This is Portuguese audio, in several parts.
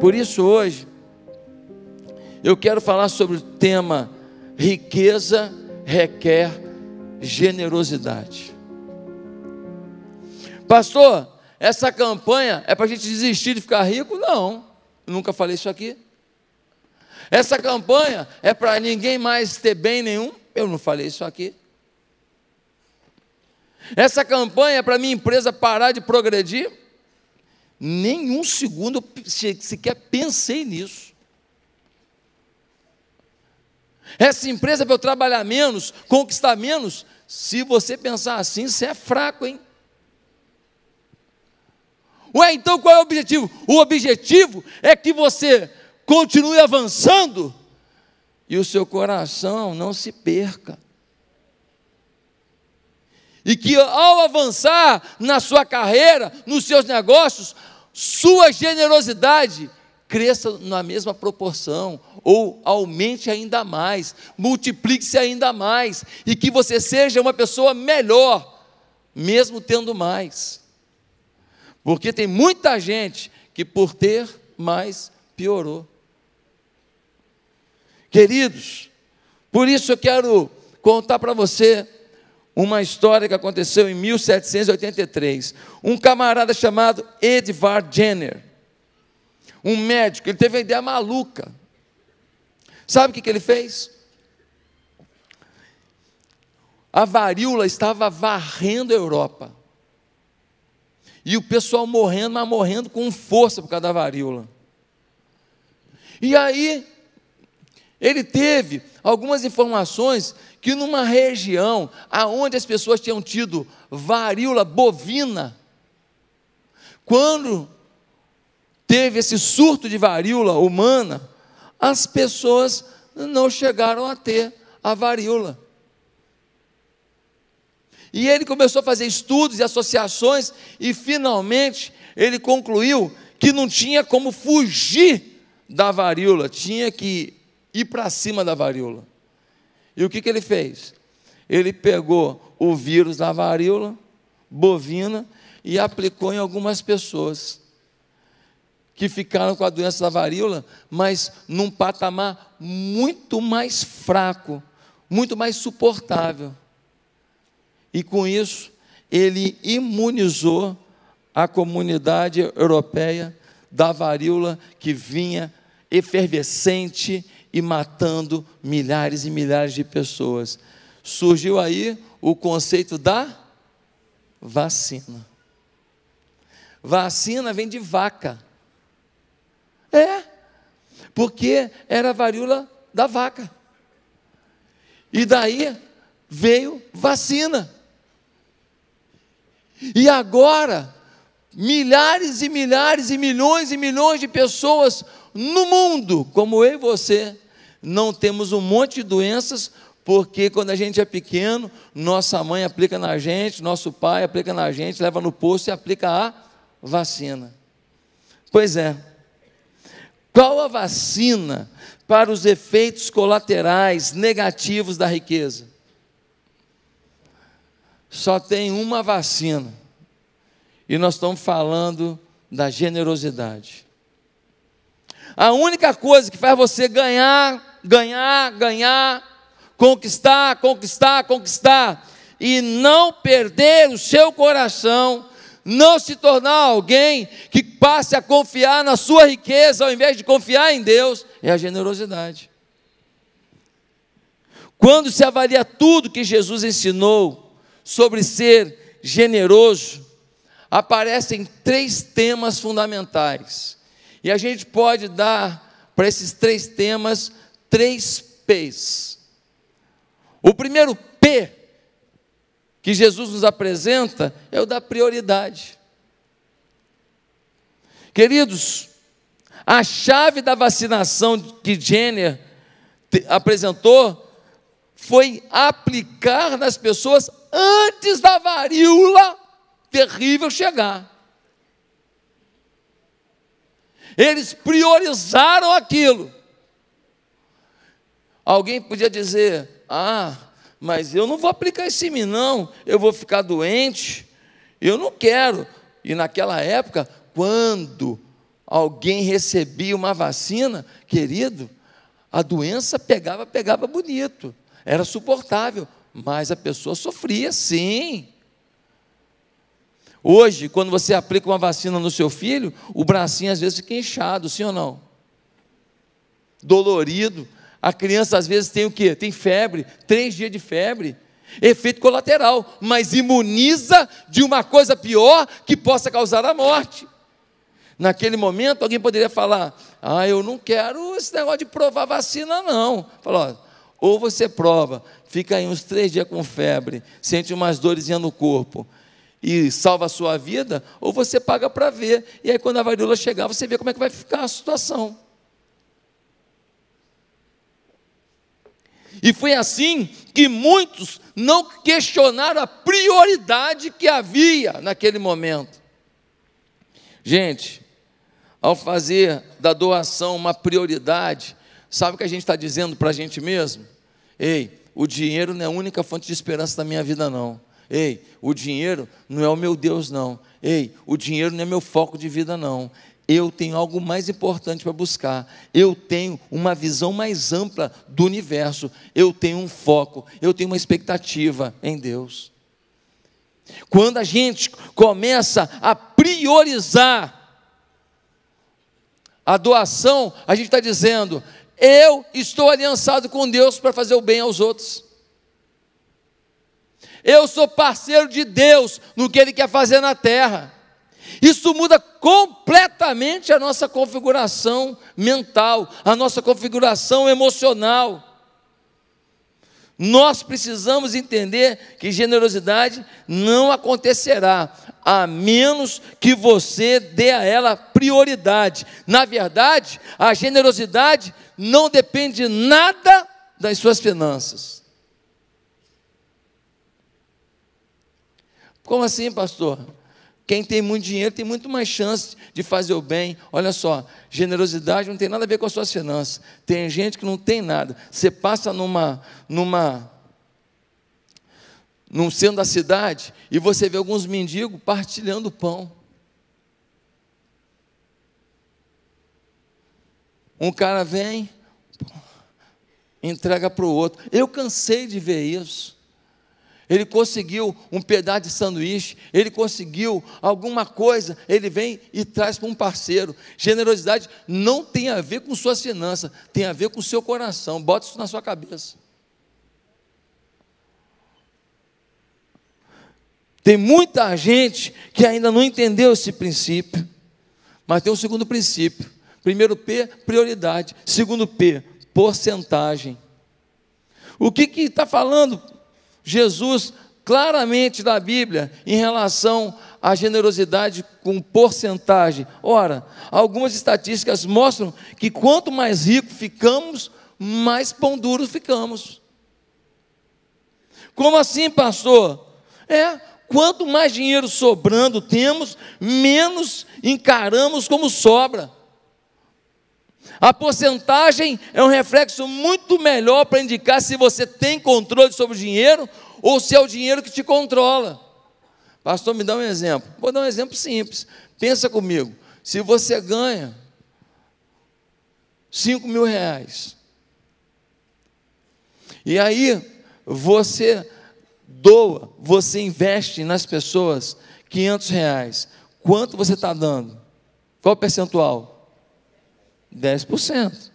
Por isso, hoje, eu quero falar sobre o tema riqueza requer generosidade. Pastor, essa campanha é para a gente desistir de ficar rico? Não, nunca falei isso aqui. Essa campanha é para ninguém mais ter bem nenhum? Eu não falei isso aqui. Essa campanha é para minha empresa parar de progredir? nenhum segundo eu sequer pensei nisso. Essa empresa é para eu trabalhar menos, conquistar menos. Se você pensar assim, você é fraco, hein? Ué, então qual é o objetivo? O objetivo é que você continue avançando e o seu coração não se perca. E que ao avançar na sua carreira, nos seus negócios, sua generosidade cresça na mesma proporção, ou aumente ainda mais, multiplique-se ainda mais, e que você seja uma pessoa melhor, mesmo tendo mais. Porque tem muita gente que, por ter mais, piorou. Queridos, por isso eu quero contar para você uma história que aconteceu em 1783. Um camarada chamado Edvard Jenner, um médico, ele teve a ideia maluca. Sabe o que, que ele fez? A varíola estava varrendo a Europa. E o pessoal morrendo, mas morrendo com força por causa da varíola. E aí, ele teve algumas informações que numa região aonde as pessoas tinham tido varíola bovina, quando teve esse surto de varíola humana, as pessoas não chegaram a ter a varíola. E ele começou a fazer estudos e associações e finalmente ele concluiu que não tinha como fugir da varíola, tinha que ir para cima da varíola. E o que, que ele fez? Ele pegou o vírus da varíola bovina e aplicou em algumas pessoas que ficaram com a doença da varíola, mas num patamar muito mais fraco, muito mais suportável. E com isso, ele imunizou a comunidade europeia da varíola que vinha efervescente e matando milhares e milhares de pessoas. Surgiu aí o conceito da vacina. Vacina vem de vaca. É, porque era a varíola da vaca. E daí veio vacina. E agora milhares e milhares e milhões e milhões de pessoas no mundo, como eu e você, não temos um monte de doenças, porque quando a gente é pequeno, nossa mãe aplica na gente, nosso pai aplica na gente, leva no posto e aplica a vacina. Pois é. Qual a vacina para os efeitos colaterais negativos da riqueza? Só tem uma vacina e nós estamos falando da generosidade. A única coisa que faz você ganhar, ganhar, ganhar, conquistar, conquistar, conquistar e não perder o seu coração, não se tornar alguém que passe a confiar na sua riqueza ao invés de confiar em Deus, é a generosidade. Quando se avalia tudo que Jesus ensinou sobre ser generoso, aparecem três temas fundamentais. E a gente pode dar para esses três temas três P's. O primeiro P que Jesus nos apresenta é o da prioridade. Queridos, a chave da vacinação que Jenner apresentou foi aplicar nas pessoas antes da varíola terrível chegar. Eles priorizaram aquilo. Alguém podia dizer: Ah, mas eu não vou aplicar esse mim, não, eu vou ficar doente, eu não quero. E naquela época, quando alguém recebia uma vacina, querido, a doença pegava, pegava bonito, era suportável, mas a pessoa sofria, sim. Hoje, quando você aplica uma vacina no seu filho, o bracinho às vezes fica inchado, sim ou não? Dolorido. A criança às vezes tem o quê? Tem febre, três dias de febre. Efeito colateral, mas imuniza de uma coisa pior que possa causar a morte. Naquele momento, alguém poderia falar: Ah, eu não quero esse negócio de provar vacina, não. Falou, ou você prova, fica aí uns três dias com febre, sente umas dores no corpo e salva a sua vida, ou você paga para ver. E aí, quando a varíola chegar, você vê como é que vai ficar a situação. E foi assim que muitos não questionaram a prioridade que havia naquele momento. Gente, ao fazer da doação uma prioridade, sabe o que a gente está dizendo para a gente mesmo? Ei, o dinheiro não é a única fonte de esperança da minha vida, não. Ei, o dinheiro não é o meu Deus, não. Ei, o dinheiro não é meu foco de vida, não. Eu tenho algo mais importante para buscar. Eu tenho uma visão mais ampla do universo. Eu tenho um foco. Eu tenho uma expectativa em Deus. Quando a gente começa a priorizar a doação, a gente está dizendo: eu estou aliançado com Deus para fazer o bem aos outros. Eu sou parceiro de Deus no que Ele quer fazer na terra. Isso muda completamente a nossa configuração mental, a nossa configuração emocional. Nós precisamos entender que generosidade não acontecerá a menos que você dê a ela prioridade. Na verdade, a generosidade não depende nada das suas finanças. Como assim, pastor? Quem tem muito dinheiro tem muito mais chance de fazer o bem. Olha só, generosidade não tem nada a ver com as suas finanças. Tem gente que não tem nada. Você passa numa, numa, num centro da cidade e você vê alguns mendigos partilhando pão. Um cara vem, entrega para o outro. Eu cansei de ver isso ele conseguiu um pedaço de sanduíche, ele conseguiu alguma coisa, ele vem e traz para um parceiro. Generosidade não tem a ver com suas finanças, tem a ver com o seu coração. Bota isso na sua cabeça. Tem muita gente que ainda não entendeu esse princípio, mas tem um segundo princípio. Primeiro P, prioridade. Segundo P, porcentagem. O que está falando Jesus claramente da Bíblia em relação à generosidade com porcentagem. Ora, algumas estatísticas mostram que quanto mais rico ficamos, mais pão duro ficamos. Como assim, pastor? É, quanto mais dinheiro sobrando temos, menos encaramos como sobra. A porcentagem é um reflexo muito melhor para indicar se você tem controle sobre o dinheiro ou se é o dinheiro que te controla. Pastor, me dá um exemplo. Vou dar um exemplo simples. Pensa comigo. Se você ganha 5 mil reais, e aí você doa, você investe nas pessoas 500 reais, quanto você está dando? Qual o percentual? 10%.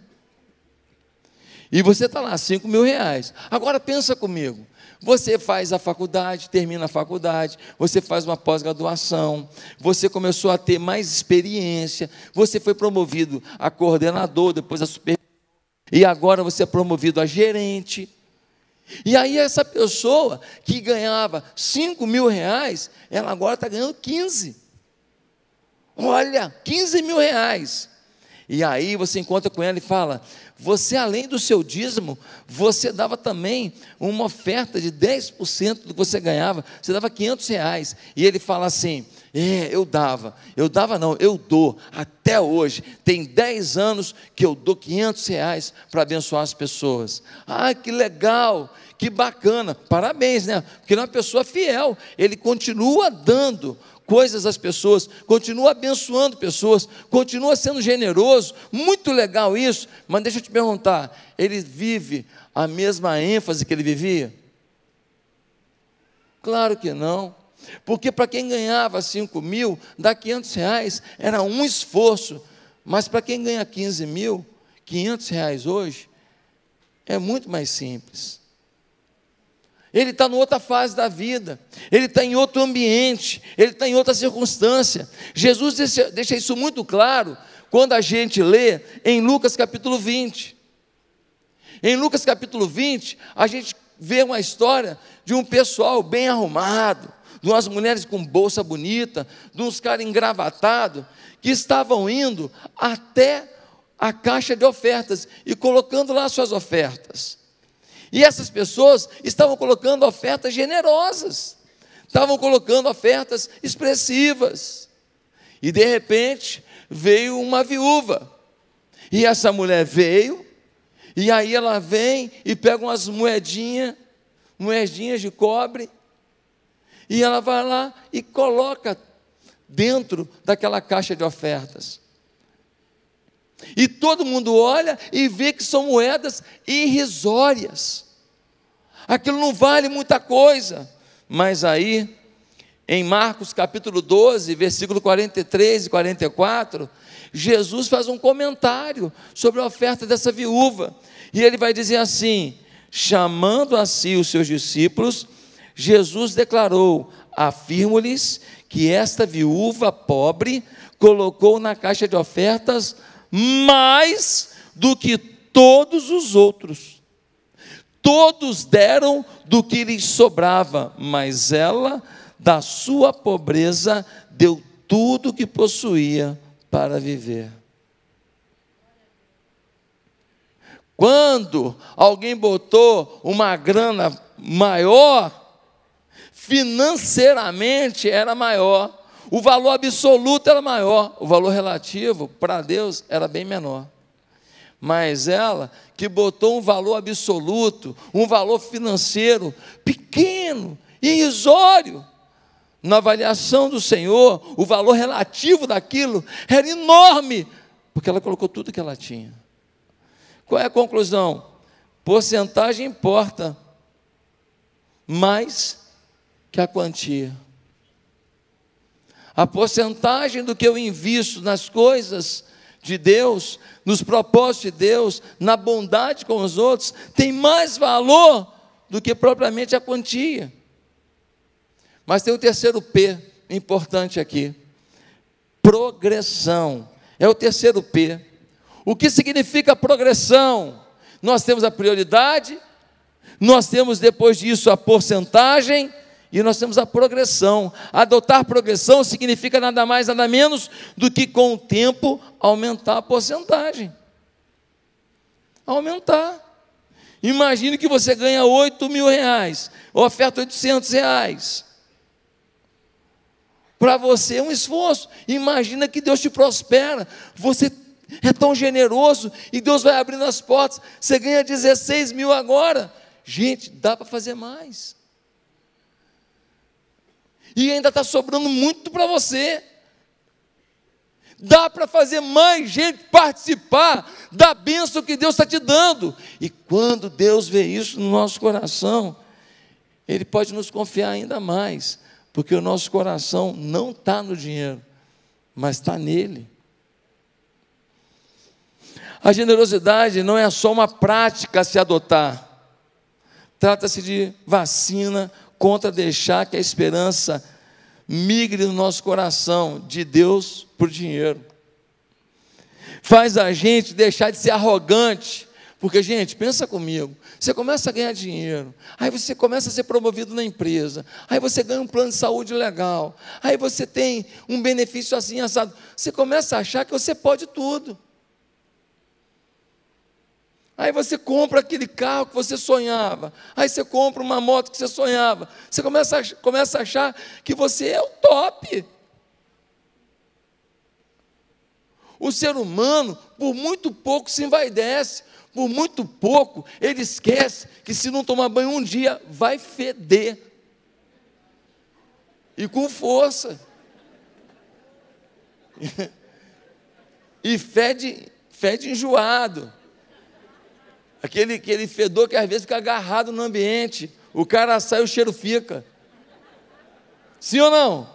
E você está lá, 5 mil reais. Agora pensa comigo. Você faz a faculdade, termina a faculdade, você faz uma pós-graduação, você começou a ter mais experiência, você foi promovido a coordenador, depois a supervisor, e agora você é promovido a gerente. E aí essa pessoa que ganhava 5 mil reais, ela agora está ganhando 15. Olha, 15 mil reais. E aí você encontra com ela e fala: Você, além do seu dízimo, você dava também uma oferta de 10% do que você ganhava, você dava 500 reais. E ele fala assim: É, eu dava, eu dava não, eu dou, até hoje. Tem 10 anos que eu dou 500 reais para abençoar as pessoas. Ah, que legal! que bacana, parabéns, né? Porque ele é uma pessoa fiel, ele continua dando, coisas às pessoas, continua abençoando pessoas, continua sendo generoso, muito legal isso, mas deixa eu te perguntar: ele vive a mesma ênfase que ele vivia? Claro que não. Porque para quem ganhava 5 mil, dar 500 reais era um esforço. Mas para quem ganha 15 mil, 500 reais hoje, é muito mais simples ele está em outra fase da vida, ele está em outro ambiente, ele está em outra circunstância. Jesus deixa, deixa isso muito claro quando a gente lê em Lucas capítulo 20. Em Lucas capítulo 20, a gente vê uma história de um pessoal bem arrumado, de umas mulheres com bolsa bonita, de uns caras engravatados, que estavam indo até a caixa de ofertas e colocando lá suas ofertas. E essas pessoas estavam colocando ofertas generosas, estavam colocando ofertas expressivas. E de repente veio uma viúva. E essa mulher veio, e aí ela vem e pega umas moedinhas, moedinhas de cobre, e ela vai lá e coloca dentro daquela caixa de ofertas. E todo mundo olha e vê que são moedas irrisórias. Aquilo não vale muita coisa. Mas aí, em Marcos capítulo 12, versículo 43 e 44, Jesus faz um comentário sobre a oferta dessa viúva. E ele vai dizer assim: chamando a si os seus discípulos, Jesus declarou: afirmo-lhes que esta viúva pobre colocou na caixa de ofertas mais do que todos os outros. Todos deram do que lhes sobrava, mas ela, da sua pobreza, deu tudo o que possuía para viver. Quando alguém botou uma grana maior, financeiramente era maior, o valor absoluto era maior, o valor relativo para Deus era bem menor. Mas ela que botou um valor absoluto, um valor financeiro pequeno e irrisório, na avaliação do Senhor, o valor relativo daquilo era enorme, porque ela colocou tudo que ela tinha. Qual é a conclusão? Porcentagem importa mais que a quantia. A porcentagem do que eu invisto nas coisas de Deus, nos propósitos de Deus, na bondade com os outros, tem mais valor do que propriamente a quantia. Mas tem o terceiro P importante aqui: progressão. É o terceiro P. O que significa progressão? Nós temos a prioridade, nós temos depois disso a porcentagem e nós temos a progressão. Adotar progressão significa nada mais, nada menos do que com o tempo aumentar a porcentagem. Aumentar. Imagine que você ganha 8 mil reais, oferta 800 reais. Para você é um esforço. Imagina que Deus te prospera. Você é tão generoso e Deus vai abrindo as portas. Você ganha 16 mil agora. Gente, dá para fazer mais e ainda está sobrando muito para você. Dá para fazer mais gente participar da bênção que Deus está te dando. E quando Deus vê isso no nosso coração, Ele pode nos confiar ainda mais, porque o nosso coração não está no dinheiro, mas está nele. A generosidade não é só uma prática a se adotar, trata-se de vacina contra deixar que a esperança migre no nosso coração de Deus por dinheiro. Faz a gente deixar de ser arrogante, porque, gente, pensa comigo, você começa a ganhar dinheiro, aí você começa a ser promovido na empresa, aí você ganha um plano de saúde legal, aí você tem um benefício assim assado. Você começa a achar que você pode tudo. Aí você compra aquele carro que você sonhava. Aí você compra uma moto que você sonhava. Você começa a, começa a achar que você é o top. O ser humano, por muito pouco, se envaidece. Por muito pouco, ele esquece que se não tomar banho um dia, vai feder. E com força. E fede, fede enjoado. Aquele, aquele fedor que às vezes fica agarrado no ambiente. O cara sai, o cheiro fica. Sim ou não?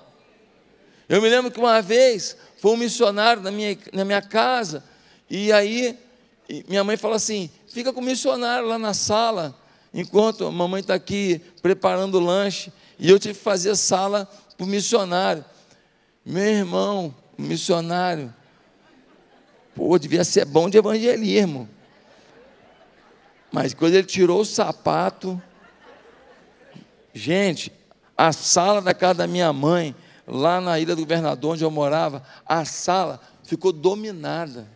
Eu me lembro que uma vez foi um missionário na minha, na minha casa, e aí minha mãe falou assim: fica com o missionário lá na sala, enquanto a mamãe está aqui preparando o lanche, e eu tive que fazer sala para o missionário. Meu irmão, missionário, pô, devia ser bom de evangelismo. Mas quando ele tirou o sapato, gente, a sala da casa da minha mãe, lá na Ilha do Governador, onde eu morava, a sala ficou dominada.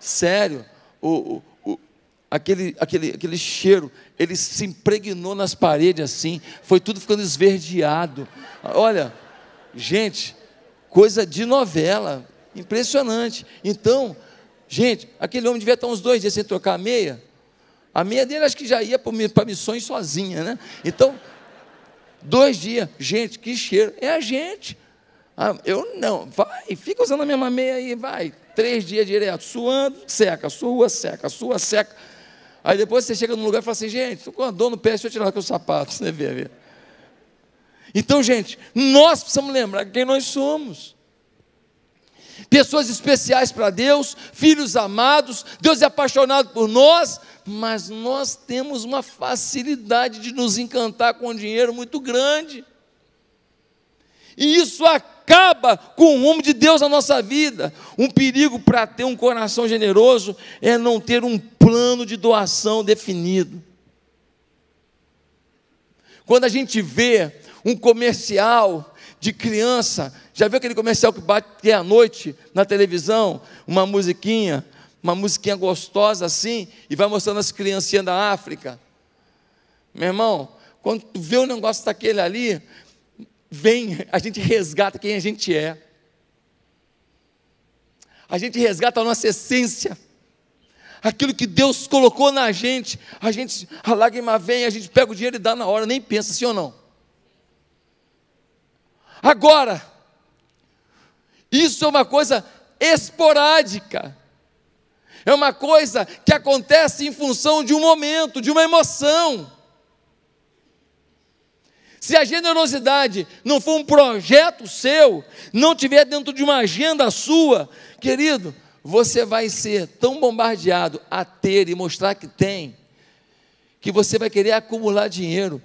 Sério, o, o, o, aquele, aquele, aquele cheiro, ele se impregnou nas paredes assim, foi tudo ficando esverdeado. Olha, gente, coisa de novela, impressionante. Então, gente, aquele homem devia estar uns dois dias sem trocar a meia, a minha dele acho que já ia para missões sozinha, né? Então, dois dias, gente, que cheiro. É a gente. Ah, eu não, vai, fica usando a mesma meia aí, vai. Três dias direto, suando, seca, sua, seca, sua, seca. Aí depois você chega num lugar e fala assim, gente, estou com a dor no pé, deixa eu tirar aqui o sapato, você vê, vê. Então, gente, nós precisamos lembrar quem nós somos pessoas especiais para Deus, filhos amados, Deus é apaixonado por nós, mas nós temos uma facilidade de nos encantar com um dinheiro muito grande. E isso acaba com o rumo de Deus na nossa vida. Um perigo para ter um coração generoso é não ter um plano de doação definido. Quando a gente vê um comercial de criança já viu aquele comercial que bate até à noite na televisão? Uma musiquinha, uma musiquinha gostosa assim, e vai mostrando as criancinhas da África. Meu irmão, quando tu vê o um negócio daquele ali, vem, a gente resgata quem a gente é. A gente resgata a nossa essência. Aquilo que Deus colocou na gente, a gente, a lágrima vem, a gente pega o dinheiro e dá na hora, nem pensa, sim ou não? Agora, isso é uma coisa esporádica. É uma coisa que acontece em função de um momento, de uma emoção. Se a generosidade não for um projeto seu, não tiver dentro de uma agenda sua, querido, você vai ser tão bombardeado a ter e mostrar que tem, que você vai querer acumular dinheiro,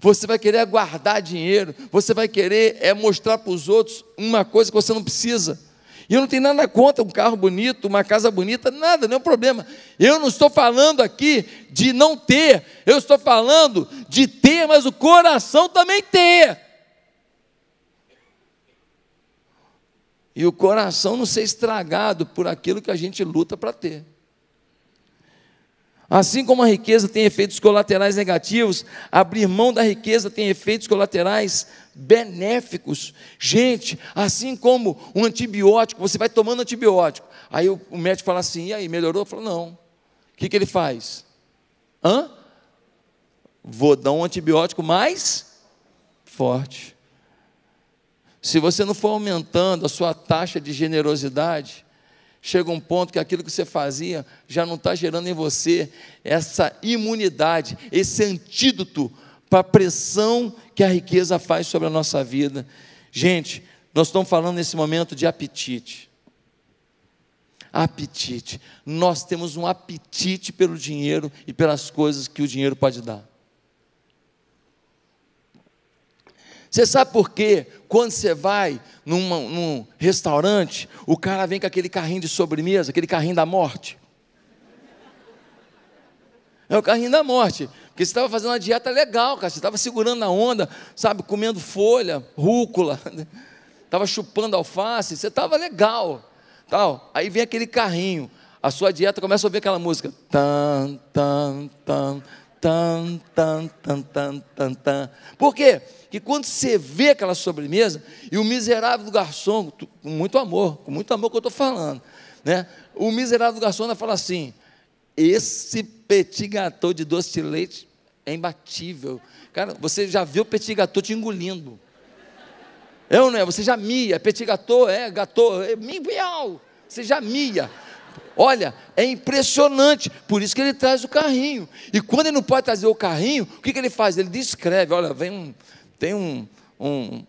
você vai querer guardar dinheiro, você vai querer é mostrar para os outros uma coisa que você não precisa. E eu não tenho nada contra um carro bonito, uma casa bonita, nada, nenhum problema. Eu não estou falando aqui de não ter, eu estou falando de ter, mas o coração também ter. E o coração não ser estragado por aquilo que a gente luta para ter. Assim como a riqueza tem efeitos colaterais negativos, abrir mão da riqueza tem efeitos colaterais benéficos. Gente, assim como um antibiótico, você vai tomando antibiótico. Aí o, médico fala assim: e aí, melhorou? falo: não. O que, que ele faz? Hã? Vou dar um antibiótico mais forte. Se você não for aumentando a sua taxa de generosidade, chega um ponto que aquilo que você fazia já não está gerando em você essa imunidade, esse antídoto para a pressão que a riqueza faz sobre a nossa vida. Gente, nós estamos falando nesse momento de apetite. Apetite. Nós temos um apetite pelo dinheiro e pelas coisas que o dinheiro pode dar. Você sabe por quê? Quando você vai numa, num restaurante, o cara vem com aquele carrinho de sobremesa, aquele carrinho da morte. É o carrinho da morte. Porque você estava fazendo uma dieta legal, cara. Você estava segurando a onda, sabe? Comendo folha, rúcula, estava chupando alface. Você estava legal. tal. Aí vem aquele carrinho. A sua dieta começa a ouvir aquela música. Tan, tan, tan, Tan, tan, tan, tan, tan, tan. Por quê? Que quando você vê aquela sobremesa, e o miserável do garçom, com muito amor, com muito amor que eu estou falando, né? o miserável do garçom ainda fala assim: esse petit gâteau de doce de leite é imbatível. Cara, você já viu o petit gâteau te engolindo. Eu é não é, você já mia, petit gâteau, é, gâteau, é, miau, você já mia. Olha, é impressionante. Por isso que ele traz o carrinho. E quando ele não pode trazer o carrinho, o que, que ele faz? Ele descreve: olha, vem um, tem um, um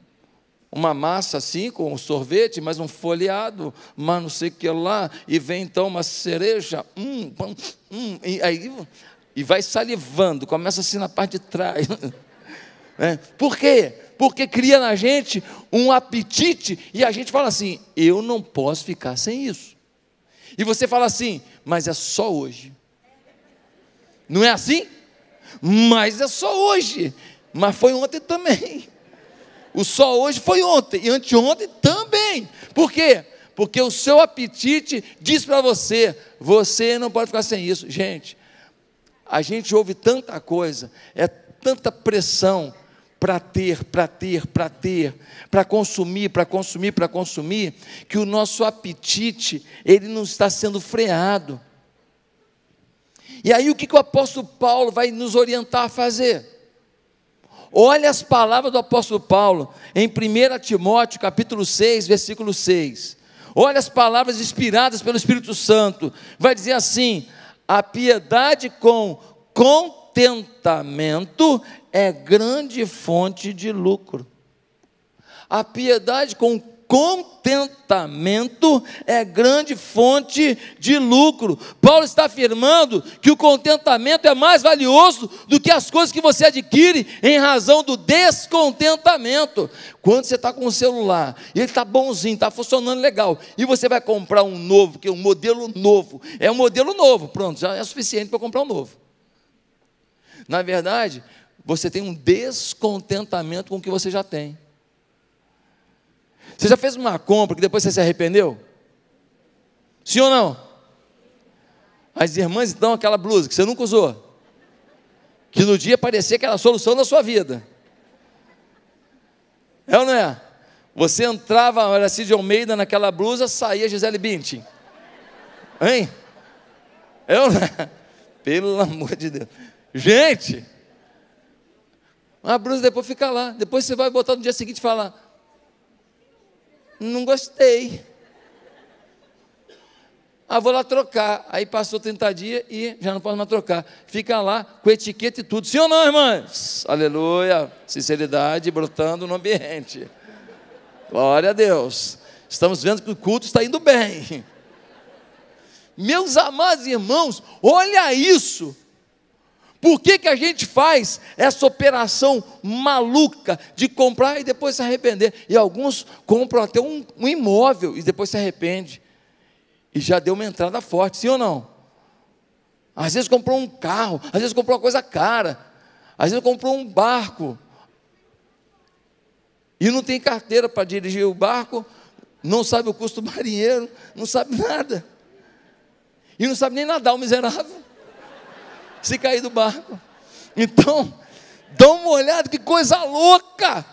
uma massa assim, com um sorvete, mas um folheado, mas não sei o que lá, e vem então uma cereja, hum, hum, e, aí, e vai salivando, começa assim na parte de trás. É. Por quê? Porque cria na gente um apetite e a gente fala assim: eu não posso ficar sem isso. E você fala assim, mas é só hoje. Não é assim? Mas é só hoje. Mas foi ontem também. O só hoje foi ontem e anteontem também. Por quê? Porque o seu apetite diz para você: você não pode ficar sem isso. Gente, a gente ouve tanta coisa, é tanta pressão, para ter, para ter, para ter, para consumir, para consumir, para consumir, que o nosso apetite, ele não está sendo freado. E aí o que, que o apóstolo Paulo vai nos orientar a fazer? Olha as palavras do apóstolo Paulo em 1 Timóteo, capítulo 6, versículo 6. Olha as palavras inspiradas pelo Espírito Santo. Vai dizer assim: a piedade com com contentamento é grande fonte de lucro. A piedade com contentamento é grande fonte de lucro. Paulo está afirmando que o contentamento é mais valioso do que as coisas que você adquire em razão do descontentamento. Quando você está com o celular, ele está bonzinho, está funcionando legal, e você vai comprar um novo, que é um modelo novo, é um modelo novo, pronto, já é suficiente para comprar um novo. Na verdade, você tem um descontentamento com o que você já tem. Você já fez uma compra que depois você se arrependeu? Sim ou não? As irmãs dão então, aquela blusa que você nunca usou, que no dia parecia que era a solução da sua vida. É ou não é? Você entrava, era Cid Almeida naquela blusa, saía Gisele Bündchen. Hein? É ou não é? Pelo amor de Deus. Gente, a brusa depois fica lá. Depois você vai botar no dia seguinte e fala: Não gostei. Ah, vou lá trocar. Aí passou 30 dias e já não pode mais trocar. Fica lá com etiqueta e tudo. Sim ou não, irmãs? Aleluia. Sinceridade brotando no ambiente. Glória a Deus. Estamos vendo que o culto está indo bem. Meus amados irmãos, olha isso. Por que, que a gente faz essa operação maluca de comprar e depois se arrepender? E alguns compram até um, um imóvel e depois se arrepende. E já deu uma entrada forte, sim ou não? Às vezes comprou um carro, às vezes comprou uma coisa cara, às vezes comprou um barco. E não tem carteira para dirigir o barco, não sabe o custo do marinheiro, não sabe nada. E não sabe nem nadar, o miserável se cair do barco. Então, dá uma olhada, que coisa louca!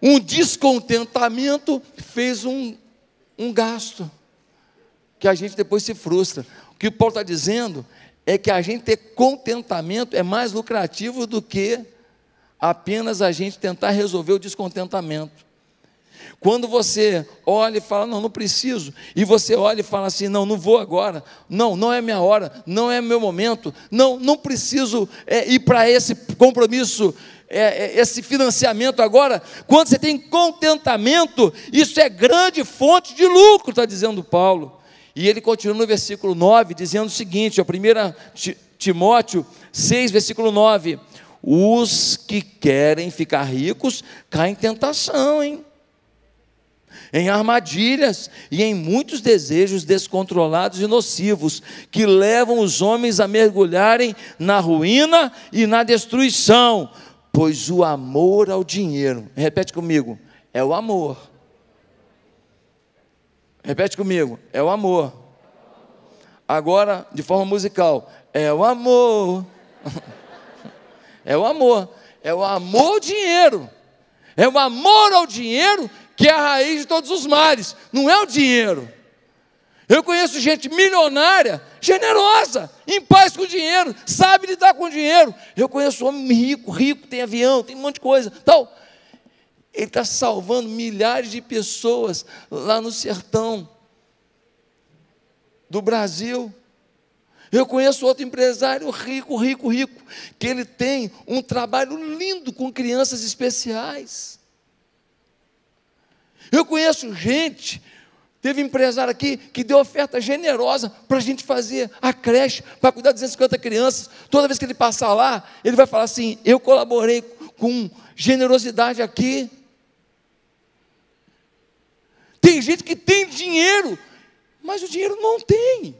Um descontentamento fez um, um gasto, que a gente depois se frustra. O que o Paulo está dizendo é que a gente ter contentamento é mais lucrativo do que apenas a gente tentar resolver o descontentamento. Quando você olha e fala, não, não preciso, e você olha e fala assim, não, não vou agora, não, não é minha hora, não é meu momento, não, não preciso é, ir para esse compromisso, é, é, esse financiamento agora. Quando você tem contentamento, isso é grande fonte de lucro, está dizendo Paulo. E ele continua no versículo 9, dizendo o seguinte, a primeira Timóteo 6, versículo 9. Os que querem ficar ricos caem em tentação, hein? em armadilhas e em muitos desejos descontrolados e nocivos, que levam os homens a mergulharem na ruína e na destruição, pois o amor ao dinheiro, repete comigo, é o amor. Repete comigo, é o amor. Agora, de forma musical, é o amor. é o amor. É o amor ao dinheiro. É o amor ao dinheiro que é a raiz de todos os males, não é o dinheiro. Eu conheço gente milionária, generosa, em paz com o dinheiro, sabe lidar com o dinheiro. Eu conheço homem rico, rico, tem avião, tem um monte de coisa, tal. Ele está salvando milhares de pessoas lá no sertão do Brasil. Eu conheço outro empresário rico, rico, rico, que ele tem um trabalho lindo com crianças especiais. Eu conheço gente, teve empresário aqui que deu oferta generosa para a gente fazer a creche, para cuidar de 250 crianças. Toda vez que ele passar lá, ele vai falar assim: Eu colaborei com generosidade aqui. Tem gente que tem dinheiro, mas o dinheiro não tem.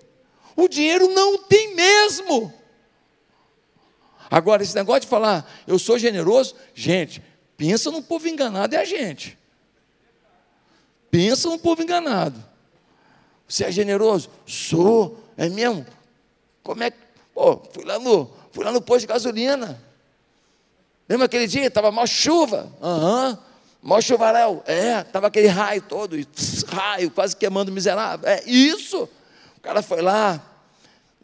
O dinheiro não tem mesmo. Agora, esse negócio de falar, eu sou generoso, gente, pensa no povo enganado, é a gente. Pensa um povo enganado. Você é generoso? Sou, é mesmo? Como é que. Pô, fui lá no, fui lá no posto de gasolina. Lembra aquele dia? Estava mal chuva. Aham. Uhum. Mó chuvarel. É, estava aquele raio todo, e, raio, quase queimando o miserável. É isso. O cara foi lá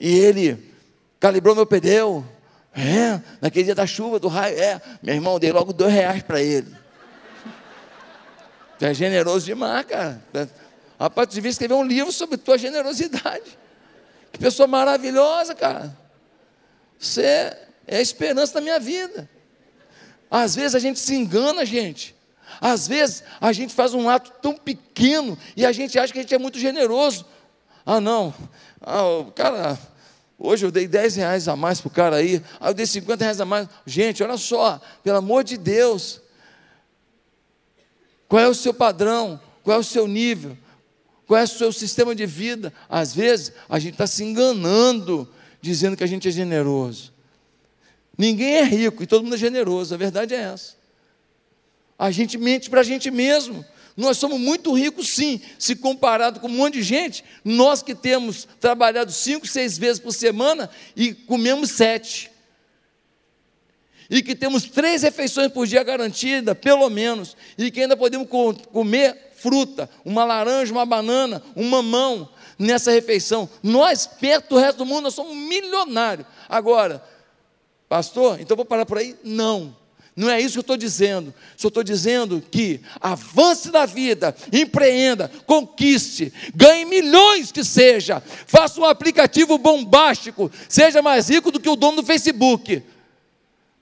e ele calibrou meu pneu. É, naquele dia da chuva, do raio. É, meu irmão, dei logo dois reais para ele. Tu é generoso demais, cara. É, rapaz, tu devia escrever um livro sobre tua generosidade. Que pessoa maravilhosa, cara. Você é a esperança da minha vida. Às vezes a gente se engana, gente. Às vezes a gente faz um ato tão pequeno e a gente acha que a gente é muito generoso. Ah, não. Ah, cara, Hoje eu dei 10 reais a mais para o cara aí, Ah, eu dei 50 reais a mais. Gente, olha só, pelo amor de Deus, qual é o seu padrão? Qual é o seu nível? Qual é o seu sistema de vida? Às vezes, a gente está se enganando, dizendo que a gente é generoso. Ninguém é rico e todo mundo é generoso, a verdade é essa. A gente mente para a gente mesmo. Nós somos muito ricos, sim, se comparado com um monte de gente. Nós que temos trabalhado cinco, seis vezes por semana e comemos sete e que temos três refeições por dia garantida, pelo menos, e que ainda podemos comer fruta, uma laranja, uma banana, um mamão nessa refeição. Nós, perto do resto do mundo, nós somos milionários. Agora, pastor, então vou parar por aí? Não. Não é isso que eu estou dizendo. Só estou dizendo que avance na vida, empreenda, conquiste, ganhe milhões que seja, faça um aplicativo bombástico, seja mais rico do que o dono do Facebook.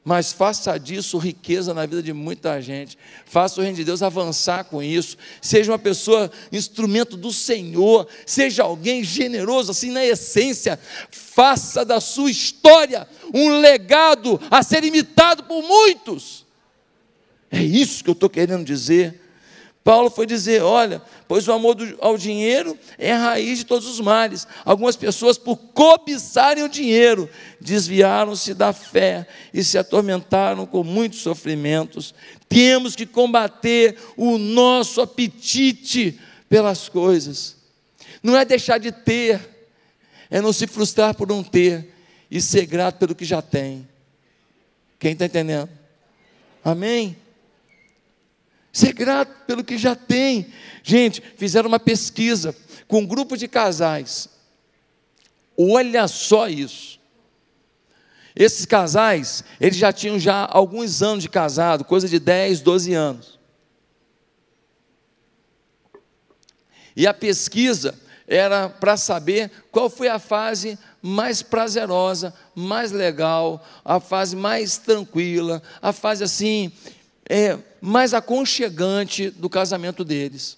Mas faça disso riqueza na vida de muita gente. Faça o reino de Deus avançar com isso. Seja uma pessoa instrumento do Senhor. Seja alguém generoso, assim na essência. Faça da sua história um legado a ser imitado por muitos. É isso que eu estou querendo dizer Paulo foi dizer: olha, pois o amor do, ao dinheiro é a raiz de todos os males. Algumas pessoas, por cobiçarem o dinheiro, desviaram-se da fé e se atormentaram com muitos sofrimentos. Temos que combater o nosso apetite pelas coisas. Não é deixar de ter, é não se frustrar por não ter e ser grato pelo que já tem. Quem está entendendo? Amém? Ser grato pelo que já tem. Gente, fizeram uma pesquisa com um grupo de casais. Olha só isso. Esses casais, eles já tinham já alguns anos de casado, coisa de 10, 12 anos. E a pesquisa era para saber qual foi a fase mais prazerosa, mais legal, a fase mais tranquila, a fase assim é, mais aconchegante do casamento deles.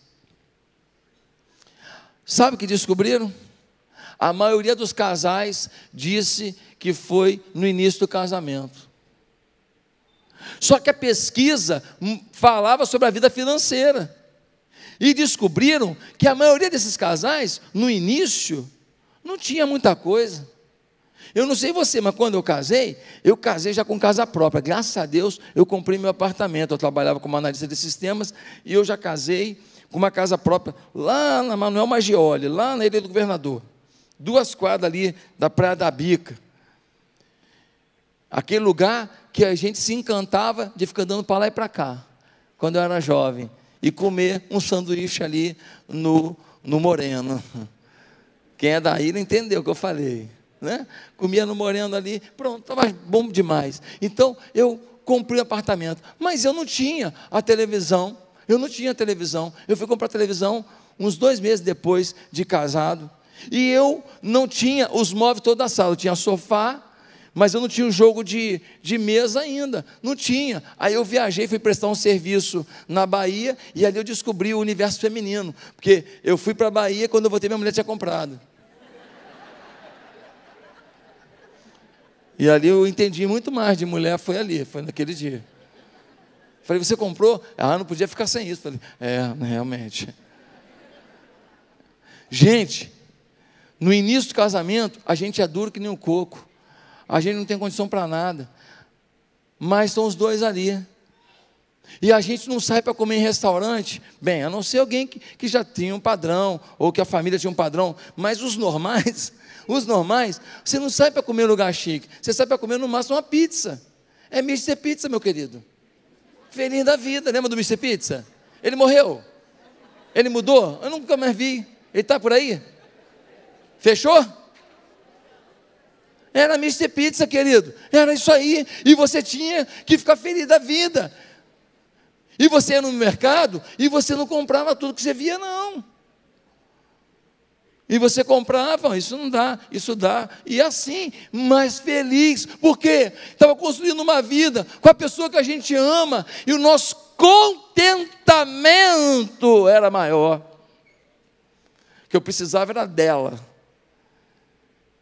Sabe o que descobriram? A maioria dos casais disse que foi no início do casamento. Só que a pesquisa falava sobre a vida financeira. E descobriram que a maioria desses casais, no início, não tinha muita coisa. Eu não sei você, mas quando eu casei, eu casei já com casa própria. Graças a Deus, eu comprei meu apartamento. Eu trabalhava como analista de sistemas e eu já casei com uma casa própria lá na Manuel Magioli, lá na Ilha do Governador. Duas quadras ali da Praia da Bica. Aquele lugar que a gente se encantava de ficar andando para lá e para cá, quando eu era jovem, e comer um sanduíche ali no, no Moreno. Quem é da ilha entendeu o que eu falei né? comia no moreno ali, pronto, estava bom demais. Então eu comprei apartamento, mas eu não tinha a televisão, eu não tinha televisão, eu fui comprar televisão uns dois meses depois de casado, e eu não tinha os móveis toda a sala, eu tinha sofá, mas eu não tinha um jogo de, de mesa ainda, não tinha. Aí eu viajei, fui prestar um serviço na Bahia, e ali eu descobri o universo feminino, porque eu fui para a Bahia, quando eu voltei, minha mulher tinha comprado. E ali eu entendi muito mais de mulher, foi ali, foi naquele dia. Falei, você comprou? Ah, não podia ficar sem isso. Falei, é, realmente. Gente, no início do casamento, a gente é duro que nem um coco. A gente não tem condição para nada. Mas estão os dois ali. E a gente não sai para comer em restaurante, bem, a não ser alguém que, que já tinha um padrão, ou que a família tinha um padrão, mas os normais, os normais, você não sai para comer em lugar chique, você sai para comer no máximo uma pizza. É Mr. Pizza, meu querido. Feliz da vida, lembra do Mr. Pizza? Ele morreu? Ele mudou? Eu nunca mais vi. Ele está por aí? Fechou? Era Mr. Pizza, querido. Era isso aí. E você tinha que ficar feliz da vida. E você ia no mercado e você não comprava tudo que você via, não. E você comprava, isso não dá, isso dá, e assim, mais feliz, porque estava construindo uma vida com a pessoa que a gente ama, e o nosso contentamento era maior. O que eu precisava era dela,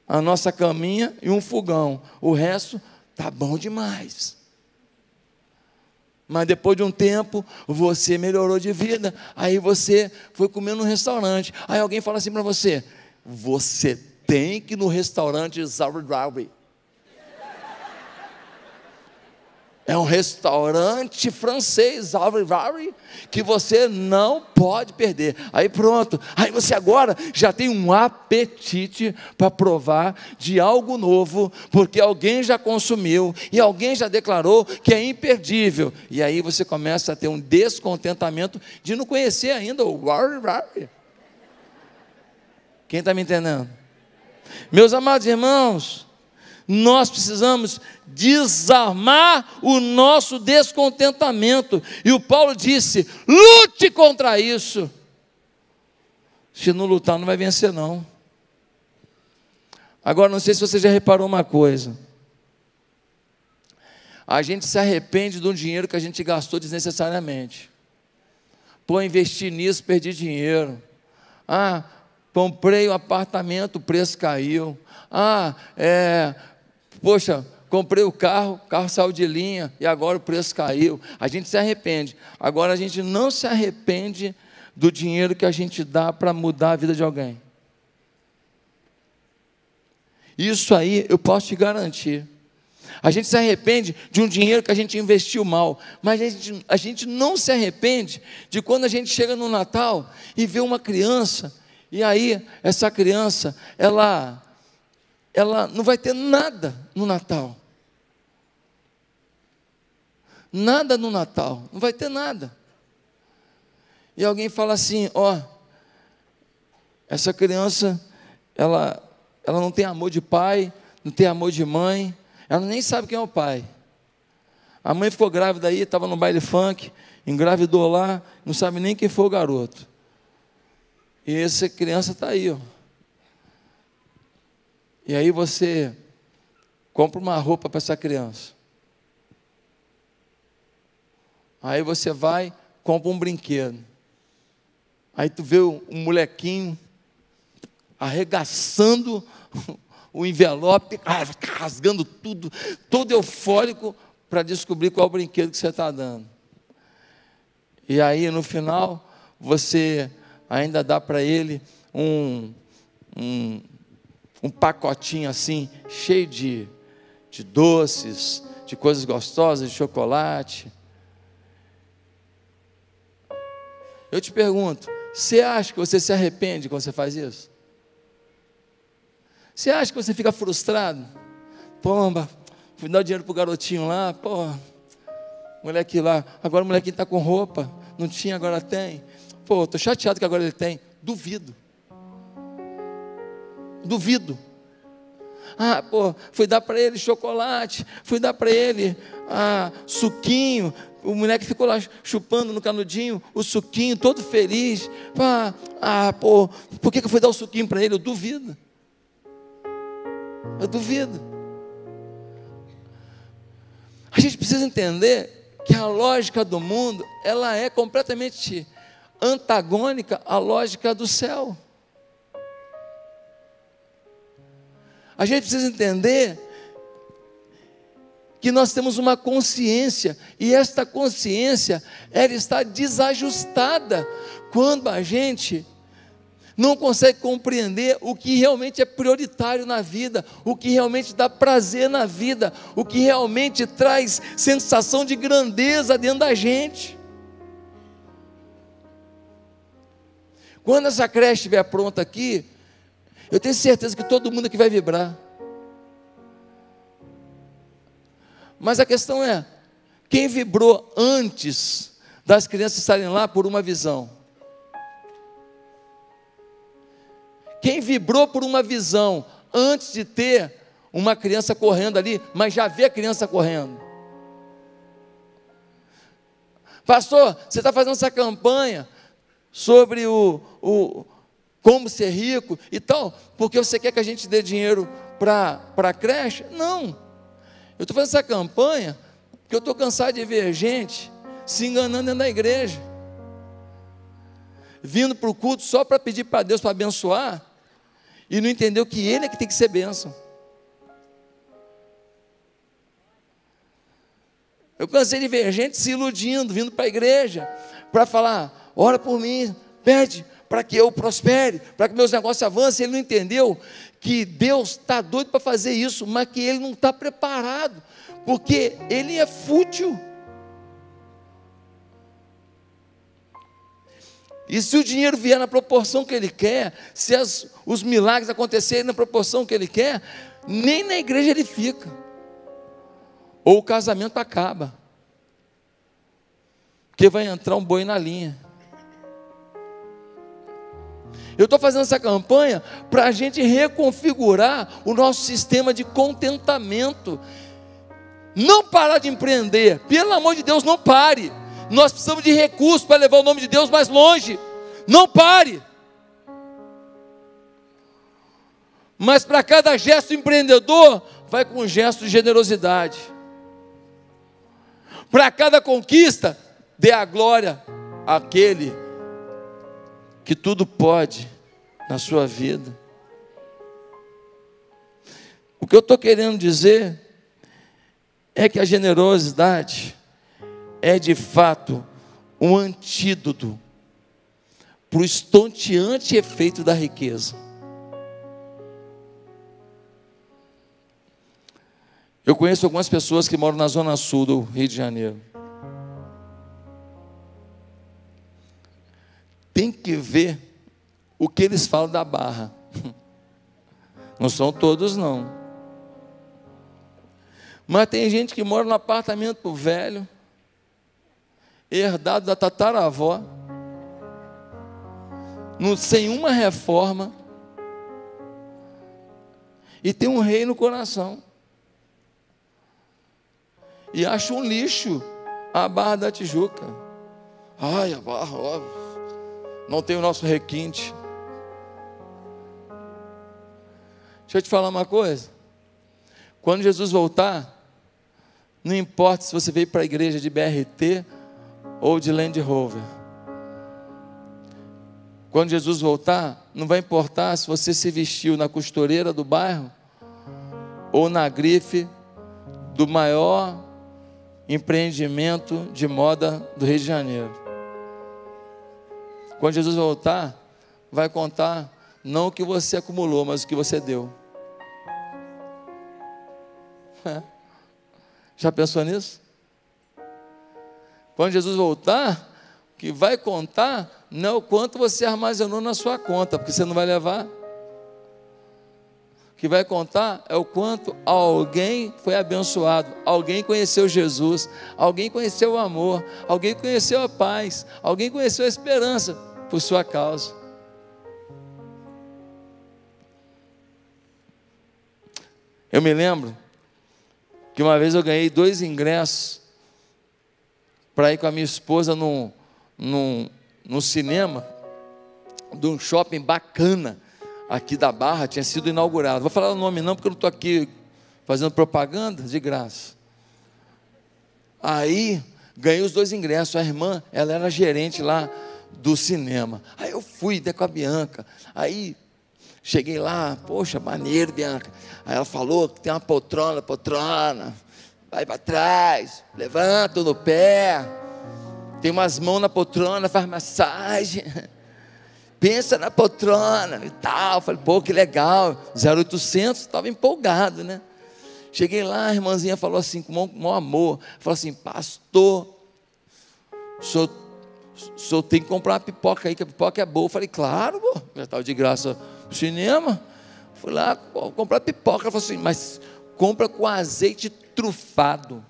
a nossa caminha e um fogão, o resto tá bom demais. Mas depois de um tempo, você melhorou de vida. Aí você foi comer num restaurante. Aí alguém fala assim para você: você tem que ir no restaurante Zauri Drive. É um restaurante francês, Alvivary, que você não pode perder. Aí pronto. Aí você agora já tem um apetite para provar de algo novo, porque alguém já consumiu e alguém já declarou que é imperdível. E aí você começa a ter um descontentamento de não conhecer ainda o Alvivary. Quem está me entendendo? Meus amados irmãos, nós precisamos desarmar o nosso descontentamento. E o Paulo disse: lute contra isso. Se não lutar, não vai vencer, não. Agora, não sei se você já reparou uma coisa. A gente se arrepende do dinheiro que a gente gastou desnecessariamente. Pô, investi nisso, perdi dinheiro. Ah, comprei o um apartamento, o preço caiu. Ah, é, Poxa, comprei o carro, o carro saiu de linha e agora o preço caiu. A gente se arrepende. Agora a gente não se arrepende do dinheiro que a gente dá para mudar a vida de alguém. Isso aí eu posso te garantir. A gente se arrepende de um dinheiro que a gente investiu mal, mas a gente, a gente não se arrepende de quando a gente chega no Natal e vê uma criança, e aí essa criança, ela ela não vai ter nada no Natal. Nada no Natal, não vai ter nada. E alguém fala assim: ó, oh, essa criança, ela, ela não tem amor de pai, não tem amor de mãe, ela nem sabe quem é o pai. A mãe ficou grávida aí, estava no baile funk, engravidou lá, não sabe nem quem foi o garoto. E essa criança está aí, ó e aí você compra uma roupa para essa criança. Aí você vai, compra um brinquedo. Aí tu vê um molequinho arregaçando o envelope, ah, rasgando tudo, todo eufórico para descobrir qual brinquedo que você está dando. E aí no final você ainda dá para ele um, um, um pacotinho assim, cheio de, de doces, de coisas gostosas, de chocolate. Eu te pergunto, você acha que você se arrepende quando você faz isso? Você acha que você fica frustrado? Pomba, fui dar dinheiro para o garotinho lá, pô, moleque lá, agora o molequinho está com roupa, não tinha, agora tem. Pô, estou chateado que agora ele tem. Duvido duvido. Ah, pô, fui dar para ele chocolate, fui dar para ele ah, suquinho. O moleque ficou lá chupando no canudinho o suquinho, todo feliz. Ah, ah pô, por que, que eu fui dar o suquinho para ele? Eu duvido. Eu duvido. A gente precisa entender que a lógica do mundo ela é completamente antagônica à lógica do céu. A gente precisa entender que nós temos uma consciência e esta consciência ela está desajustada quando a gente não consegue compreender o que realmente é prioritário na vida, o que realmente dá prazer na vida, o que realmente traz sensação de grandeza dentro da gente. Quando essa creche estiver pronta aqui, eu tenho certeza que todo mundo aqui vai vibrar. Mas a questão é: quem vibrou antes das crianças estarem lá por uma visão? Quem vibrou por uma visão antes de ter uma criança correndo ali, mas já vê a criança correndo? Pastor, você está fazendo essa campanha sobre o, o, como ser rico e tal, porque você quer que a gente dê dinheiro para a creche? Não. Eu estou fazendo essa campanha porque eu estou cansado de ver gente se enganando dentro da igreja, vindo para o culto só para pedir para Deus para abençoar e não entendeu que Ele é que tem que ser bênção. Eu cansei de ver gente se iludindo, vindo para a igreja para falar: ora por mim, pede, para que eu prospere, para que meus negócios avancem. Ele não entendeu que Deus está doido para fazer isso, mas que ele não está preparado, porque ele é fútil. E se o dinheiro vier na proporção que ele quer, se as, os milagres acontecerem na proporção que ele quer, nem na igreja ele fica, ou o casamento acaba, porque vai entrar um boi na linha. Eu estou fazendo essa campanha para a gente reconfigurar o nosso sistema de contentamento. Não parar de empreender. Pelo amor de Deus, não pare. Nós precisamos de recursos para levar o nome de Deus mais longe. Não pare. Mas para cada gesto empreendedor, vai com um gesto de generosidade. Para cada conquista, dê a glória àquele que tudo pode na sua vida. O que eu estou querendo dizer é que a generosidade é de fato um antídoto para o estonteante efeito da riqueza. Eu conheço algumas pessoas que moram na zona sul do Rio de Janeiro. Tem que ver o que eles falam da barra. Não são todos, não. Mas tem gente que mora no apartamento velho, herdado da tataravó, sem uma reforma, e tem um rei no coração. E acha um lixo a Barra da Tijuca. Ai, a Barra, ó, não tem o nosso requinte. Deixa eu te falar uma coisa. Quando Jesus voltar, não importa se você veio para a igreja de BRT ou de Land Rover. Quando Jesus voltar, não vai importar se você se vestiu na costureira do bairro ou na grife do maior empreendimento de moda do Rio de Janeiro. Quando Jesus voltar, vai contar não o que você acumulou, mas o que você deu. Já pensou nisso? Quando Jesus voltar, o que vai contar não é o quanto você armazenou na sua conta, porque você não vai levar. O que vai contar é o quanto alguém foi abençoado, alguém conheceu Jesus, alguém conheceu o amor, alguém conheceu a paz, alguém conheceu a esperança por sua causa. Eu me lembro que uma vez eu ganhei dois ingressos para ir com a minha esposa num, num, num cinema de um shopping bacana aqui da Barra, tinha sido inaugurado. Vou falar o nome não, porque eu não estou aqui fazendo propaganda de graça. Aí ganhei os dois ingressos. A irmã, ela era gerente lá do cinema. Aí eu fui até com a Bianca. Aí Cheguei lá, poxa, maneiro, Bianca. Aí ela falou que tem uma poltrona, poltrona. Vai para trás, levanta no pé. Tem umas mãos na poltrona, faz massagem. Pensa na poltrona e tal. Falei, pô, que legal. 0800, estava empolgado, né? Cheguei lá, a irmãzinha falou assim, com o maior amor. Falou assim, pastor, sou só tem que comprar uma pipoca aí, que a pipoca é boa. falei, claro, pô, já estava de graça cinema, fui lá comprar pipoca. Ela falou assim, mas compra com azeite trufado.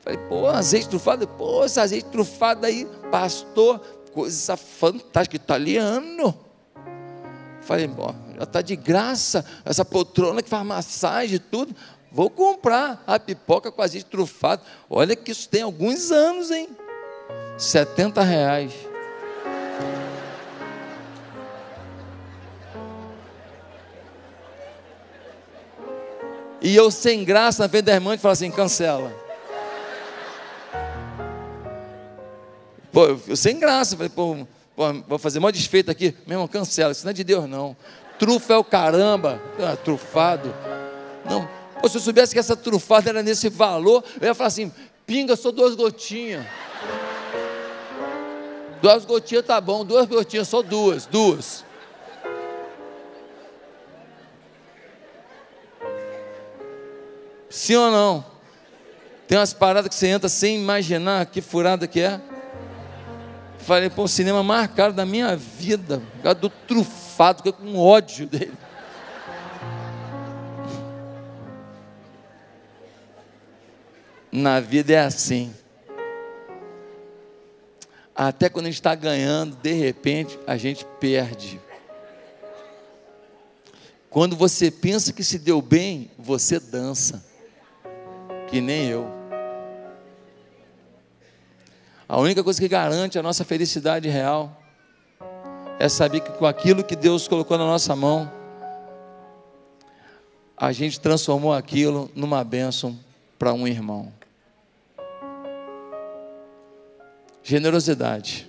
Falei, pô, azeite trufado? Pô, esse azeite trufado aí, pastor, coisa fantástica, italiano. Falei, bom, já está de graça, essa poltrona que faz massagem e tudo. Vou comprar a pipoca com azeite trufado. Olha que isso tem alguns anos, hein? 70 reais. E eu, sem graça, na frente da irmã, falo assim: cancela. Pô, eu sem graça, falei, pô, pô, vou fazer uma desfeita aqui. Meu irmão, cancela, isso não é de Deus, não. Trufa é o caramba, ah, trufado. Não, pô, se eu soubesse que essa trufada era nesse valor, eu ia falar assim: pinga só duas gotinhas. Duas gotinhas tá bom, duas gotinhas, só duas, duas. Sim ou não? Tem umas paradas que você entra sem imaginar que furada que é. Falei, pô, o cinema mais caro da minha vida. Por causa do trufado, com ódio dele. Na vida é assim. Até quando a gente está ganhando, de repente, a gente perde. Quando você pensa que se deu bem, você dança que nem eu. A única coisa que garante a nossa felicidade real é saber que com aquilo que Deus colocou na nossa mão, a gente transformou aquilo numa bênção para um irmão. Generosidade.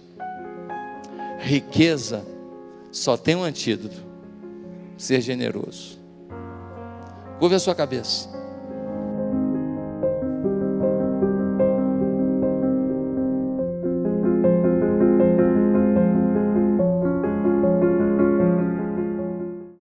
Riqueza só tem um antídoto: ser generoso. Curve a sua cabeça.